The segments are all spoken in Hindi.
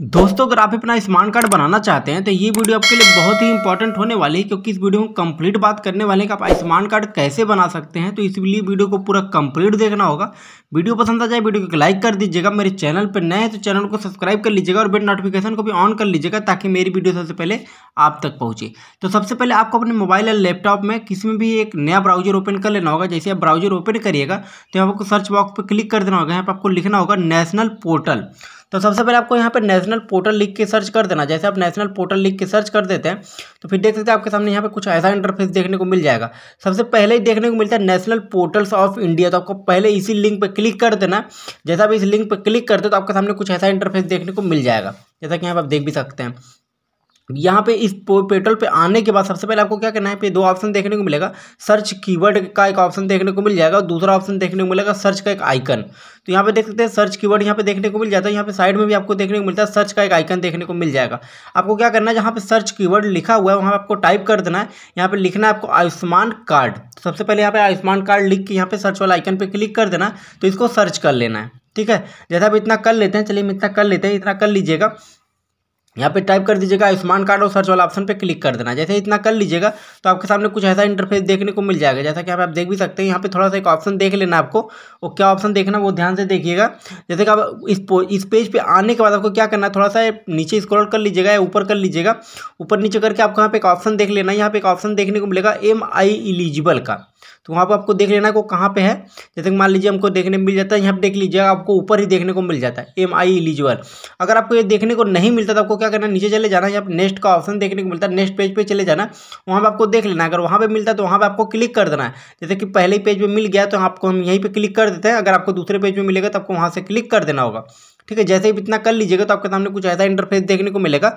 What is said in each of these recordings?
दोस्तों अगर आप अपना स्मार्ट कार्ड बनाना चाहते हैं तो ये वीडियो आपके लिए बहुत ही इंपॉर्टेंट होने वाली है क्योंकि इस वीडियो में कंप्लीट बात करने वाले हैं कि आप आयुष्मान कार्ड कैसे बना सकते हैं तो इसलिए वीडियो को पूरा कंप्लीट देखना होगा वीडियो पसंद आ जाए वीडियो को लाइक कर दीजिएगा मेरे चैनल पर नए हैं तो चैनल को सब्सक्राइब कर लीजिएगा और बेल नोटिफिकेशन को भी ऑन कर लीजिएगा ताकि मेरी वीडियो सबसे पहले आप तक पहुँचे तो सबसे पहले आपको अपने मोबाइल या लैपटॉप में किसी में भी एक नया ब्राउजर ओपन कर लेना होगा जैसे आप ब्राउजर ओपन करिएगा तो यहाँ आपको सर्च बॉक्स पर क्लिक कर देना होगा यहाँ पर आपको लिखना होगा नेशनल पोर्टल तो सबसे पहले आपको यहाँ पर नेशनल पोर्टल लिख के सर्च कर देना जैसे आप नेशनल पोर्टल लिख के सर्च कर देते हैं तो फिर देख सकते हैं आपके सामने यहाँ पर कुछ ऐसा इंटरफेस देखने को मिल जाएगा सबसे पहले ही देखने को मिलता है नेशनल पोर्टल्स ऑफ इंडिया तो आपको पहले इसी लिंक पर क्लिक कर देना जैसे आप इस लिंक पर क्लिक करते हो तो आपके सामने कुछ ऐसा इंटरफेस देखने को मिल जाएगा जैसा कि यहाँ आप देख भी सकते हैं यहाँ पे इस पेटल पे आने के बाद सबसे पहले आपको क्या करना है पे दो ऑप्शन देखने को मिलेगा सर्च कीवर्ड का एक ऑप्शन देखने को मिल जाएगा और दूसरा ऑप्शन देखने को मिलेगा सर्च का एक आइकन तो यहाँ पे देख सकते हैं सर्च कीवर्ड यहाँ पे देखने को मिल जाता है यहाँ पे साइड में भी आपको देखने को मिलता है सर्च का एक आइकन देखने को मिल जाएगा आपको क्या करना है जहाँ पर सर्च कीवर्ड लिखा हुआ है वहाँ पर आपको टाइप कर देना है यहाँ पर लिखना है आपको आयुष्मान कार्ड तो सबसे पहले यहाँ पे आयुष्मान कार्ड लिख के यहाँ पे सर्च वाला आइकन पर क्लिक कर देना तो इसको सर्च कर लेना है ठीक है जैसा आप इतना कर लेते हैं चलिए हम इतना कर लेते हैं इतना कर लीजिएगा यहाँ पे टाइप कर दीजिएगा आयुष्मान कार्ड और सर्च वाला ऑप्शन पे क्लिक कर देना जैसे इतना कर लीजिएगा तो आपके सामने कुछ ऐसा इंटरफेस देखने को मिल जाएगा जैसा कि आप, देख भी सकते हैं यहाँ पे थोड़ा सा एक ऑप्शन देख लेना आपको और क्या ऑप्शन देखना वो ध्यान से देखिएगा जैसे कि आप इस पेज पेज पे आने के बाद आपको क्या करना है थोड़ा सा नीचे स्क्रॉल कर लीजिएगा या ऊपर कर लीजिएगा ऊपर नीचे करके आपको यहाँ पे एक ऑप्शन देख लेना यहाँ पे एक ऑप्शन देखने को मिलेगा एम आई इलिजिबल का तो वहाँ पर आपको देख लेना को कहाँ पे है जैसे मान लीजिए हमको देखने मिल जाता है यहाँ पर देख लीजिएगा आपको ऊपर ही देखने को मिल जाता है एम आई एलिजिबल अगर आपको ये देखने को नहीं मिलता तो आपको क्या करना नीचे चले जाना यहाँ पर नेक्स्ट का ऑप्शन देखने को मिलता है नेक्स्ट पेज पे चले जाना वहाँ पर आपको देख लेना अगर वहाँ पर मिलता तो वहाँ पर आपको क्लिक कर देना है जैसे कि पहले पेज पर मिल गया तो आपको हम यहीं पर क्लिक कर देते हैं अगर आपको दूसरे पेज पर मिलेगा तो आपको वहाँ से क्लिक कर देना होगा ठीक है जैसे ही इतना कर लीजिएगा तो आपके सामने कुछ ऐसा इंटरफेस देखने को मिलेगा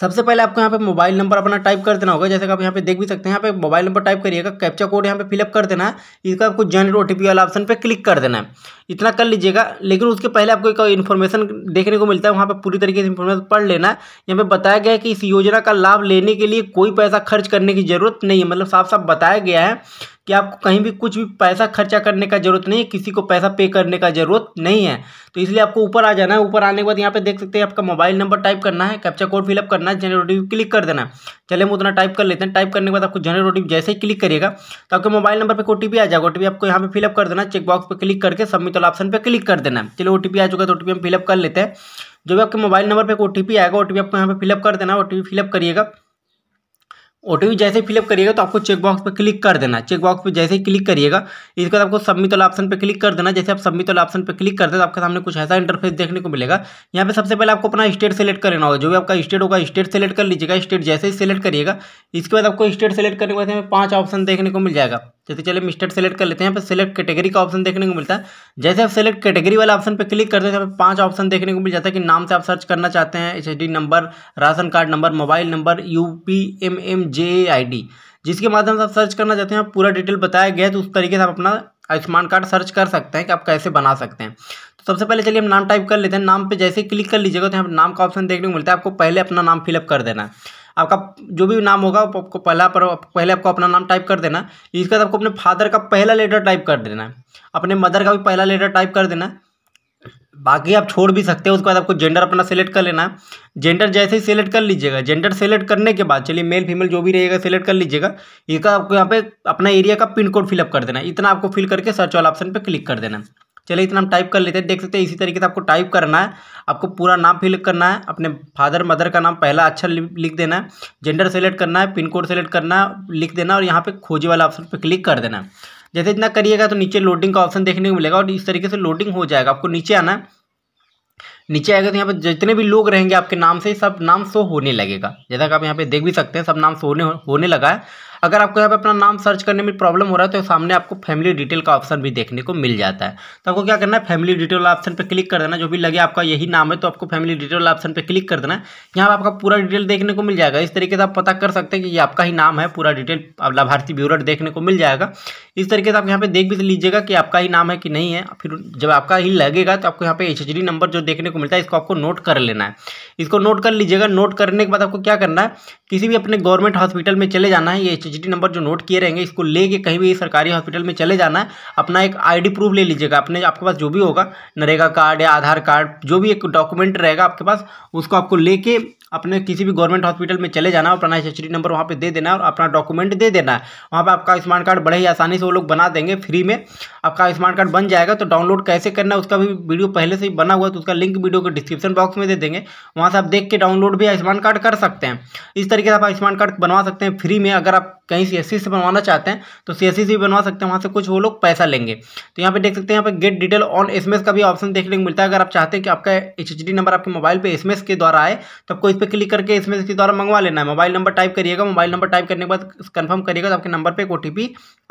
सबसे पहले आपको यहाँ पे मोबाइल नंबर अपना टाइप कर देना होगा जैसे कि आप यहाँ पे देख भी सकते हैं यहाँ पे मोबाइल नंबर टाइप करिएगा कैप्चा कोड यहाँ पे फिलअप कर देना है इसका आपको जनरेट ओ वाला ऑप्शन पर क्लिक कर देना है इतना कर लीजिएगा लेकिन उसके पहले आपको एक इन्फॉर्मेशन देखने को मिलता है वहाँ पर पूरी तरीके से इन्फॉर्मेशन पढ़ लेना यहाँ पे बताया गया है कि इस योजना का लाभ लेने के लिए कोई पैसा खर्च करने की ज़रूरत नहीं है मतलब साफ साफ बताया गया है कि आपको कहीं भी कुछ भी पैसा खर्चा करने का जरूरत नहीं है किसी को पैसा पे करने का जरूरत नहीं है तो इसलिए आपको ऊपर आ जाना है ऊपर आने के बाद यहाँ पे देख सकते हैं आपका मोबाइल नंबर टाइप करना है कैप्चा कोड फिलअप करना है जनरेटिव क्लिक कर देना चले हम उतना टाइप कर लेते हैं टाइप करने के बाद आपको जनरेटिव जैसे ही क्लिक करिएगा तो आपके मोबाइल नंबर पर ओ आ जाएगा ओ आपको यहाँ पे फिलअप कर देना चेकबॉक्स पर क्लिक करके सबमिट वाला ऑप्शन पर क्लिक कर देना है चलिए ओ आ चुका है तो ओ हम फिलअप कर लेते हैं जो भी आपके मोबाइल नंबर पर एक ओ आएगा ओटीपी आपको यहाँ पर फिलअप कर देना है ओटीपी फिलअप करिएगा ओटीपी जैसे ही फिलअप करिएगा तो आपको चेकबॉक्स पर क्लिक कर देना चेकबॉक्स पर जैसे ही क्लिक करिएगा इसके बाद आपको सबमिट वाला ऑप्शन पर क्लिक कर देना जैसे आप सबमिट वाला ऑप्शन पर क्लिक करते हैं तो आपके सामने कुछ ऐसा इंटरफेस देखने को मिलेगा यहाँ पे सबसे पहले आपको अपना स्टेट सेलेक्ट कर लेना होगा जो भी आपका स्टेट होगा स्टेट सेलेक्ट कर लीजिएगा स्टेट जैसे ही सेलेक्ट करिएगा इसके बाद आपको स्टेट सेलेक्ट करने के बाद हमें पाँच ऑप्शन देखने को मिल जाएगा जैसे चलिए मिस्टर सेलेक्ट कर लेते हैं यहाँ पर सेलेक्ट कैटेगरी का ऑप्शन देखने को मिलता है जैसे आप सेलेक्ट कैटेगरी वाला ऑप्शन पर क्लिक करते हैं तो पांच ऑप्शन देखने को मिल जाता है कि नाम से आप सर्च करना चाहते हैं H number ration card number mobile number U P M M J I D जिसके माध्यम से आप सर्च करना चाहते हैं पूरा डिटेल बताया गया है तो उस तरीके से आप अपना आयुष्मान कार्ड सर्च कर सकते हैं कि आप कैसे बना सकते हैं तो सबसे पहले चलिए हम नाम टाइप कर लेते हैं नाम पे जैसे क्लिक कर लीजिएगा तो यहाँ पर नाम का ऑप्शन देखने को मिलता है आपको पहले अपना नाम फिलअप कर देना है आपका जो भी नाम होगा आपको पहला पर पहले आपको अपना नाम टाइप कर देना इसके बाद आपको अपने फादर का पहला लेटर टाइप कर देना है अपने मदर का भी पहला लेटर टाइप कर देना बाकी आप छोड़ भी सकते हैं उसके बाद आपको जेंडर अपना सेलेक्ट कर लेना है जेंडर जैसे ही सेलेक्ट कर लीजिएगा जेंडर सेलेक्ट करने के बाद चलिए मेल फीमेल जो भी रहेगा सेलेक्ट कर लीजिएगा इसका आपको यहाँ पे अपना एरिया का पिन कोड फिलअप कर देना है इतना आपको फिल करके सर्च वाला ऑप्शन पर क्लिक कर देना है चलिए इतना हम टाइप कर लेते हैं देख सकते हैं इसी तरीके से आपको टाइप करना है आपको पूरा नाम फिल करना है अपने फादर मदर का नाम पहला अच्छा लिख देना है जेंडर सेलेक्ट करना है पिन कोड सेलेक्ट करना है लिख देना और यहाँ पे खोजे वाला ऑप्शन पे क्लिक कर देना है जैसे इतना करिएगा तो नीचे लोडिंग का ऑप्शन देखने को मिलेगा और इस तरीके से लोडिंग हो जाएगा आपको नीचे आना है नीचे आएगा तो यहाँ पे जितने भी लोग रहेंगे आपके नाम से सब नाम शो होने लगेगा जैसा कि आप यहाँ पे देख भी सकते हैं सब नाम शो होने लगा है अगर आपको यहाँ पे अपना नाम सर्च करने में प्रॉब्लम हो रहा है तो सामने आपको फैमिली डिटेल का ऑप्शन भी देखने को मिल जाता है तो आपको क्या करना है फैमिली डिटेल ऑप्शन पर क्लिक कर देना जो भी लगे आपका यही नाम है तो आपको फैमिली डिटेल ऑप्शन पर क्लिक कर देना यहाँ आपका पूरा डिटेल देखने को मिल जाएगा इस तरीके से आप पता कर सकते हैं कि ये आपका ही नाम है पूरा डिटेल लाभार्थी ब्यूरो देखने को मिल जाएगा इस तरीके से आप यहाँ पर देख भी तो लीजिएगा कि आपका ही नाम है कि नहीं है फिर जब आपका ही लगेगा तो आपको यहाँ पे एच नंबर जो देखने को मिलता है इसको आपको नोट कर लेना है इसको नोट कर लीजिएगा नोट करने के बाद आपको क्या करना है किसी भी अपने गवर्नमेंट हॉस्पिटल में चले जाना है ये एच सीजीटी नंबर जो नोट किए रहेंगे इसको लेके कहीं भी सरकारी हॉस्पिटल में चले जाना है अपना एक आईडी प्रूफ ले लीजिएगा अपने आपके पास जो भी होगा नरेगा कार्ड या आधार कार्ड जो भी एक डॉक्यूमेंट रहेगा आपके पास उसको आपको लेके अपने किसी भी गवर्नमेंट हॉस्पिटल में चले जाना और अपना रजिस्ट्री नंबर वहाँ पर दे देना और अपना डॉक्यूमेंट दे देना है वहाँ पर आपका स्मार्ट कार्ड बड़े ही आसानी से वो लोग बना देंगे फ्री में आपका स्मार्ट कार्ड बन जाएगा तो डाउनलोड कैसे करना है उसका भी वीडियो पहले से ही बना हुआ है तो उसका लिंक वीडियो के डिस्क्रिप्शन बॉक्स में दे देंगे वहाँ से आप देख के डाउनलोड भी स्मार्ट कार्ड कर सकते हैं इस तरीके से आप स्मार्ट कार्ड बनवा सकते हैं फ्री में अगर आप कहीं सी से बनवाना चाहते हैं तो सी से भी बनवा सकते हैं वहाँ से कुछ वो लोग पैसा लेंगे तो यहाँ पे देख सकते हैं यहाँ पे गेट डिटेल ऑन एस का भी ऑप्शन देखने को मिलता है अगर आप चाहते हैं कि आपका एच नंबर आपके मोबाइल पर एस के द्वारा आए तो आपको इस पर क्लिक करके इसमें के द्वारा मंगवा लेना है मोबाइल नंबर टाइप करिएगा मोबाइल नंबर टाइप करने के बाद कन्फर्म करिएगा तो आपके नंबर पर एक ओ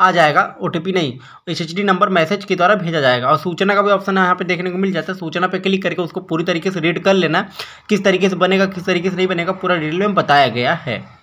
आ जाएगा ओ नहीं एस नंबर मैसेज के द्वारा भेजा जाएगा और सूचना का भी ऑप्शन यहाँ पर देखने को मिल जाता है सूचना पर क्लिक करके उसको पूरी तरीके से रीड कर लेना किस तरीके से बनेगा किस तरीके से नहीं बनेगा पूरा डिटेल में बताया गया है